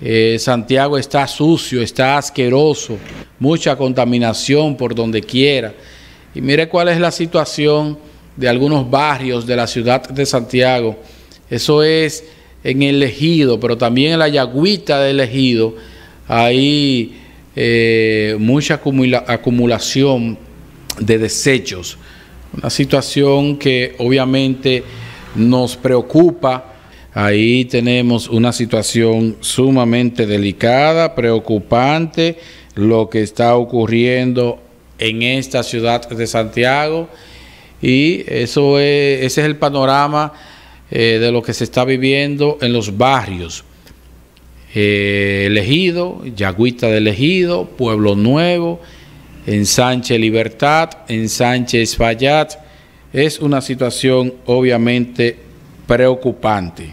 Eh, Santiago está sucio, está asqueroso, mucha contaminación por donde quiera. Y mire cuál es la situación de algunos barrios de la ciudad de Santiago. Eso es en el ejido, pero también en la yagüita del ejido. Hay eh, mucha acumulación de desechos. Una situación que obviamente nos preocupa Ahí tenemos una situación sumamente delicada, preocupante, lo que está ocurriendo en esta ciudad de Santiago. Y eso es, ese es el panorama eh, de lo que se está viviendo en los barrios. Eh, Elegido, Yagüita de Elegido, Pueblo Nuevo, en Sánchez Libertad, en Sánchez Fallat. Es una situación obviamente preocupante.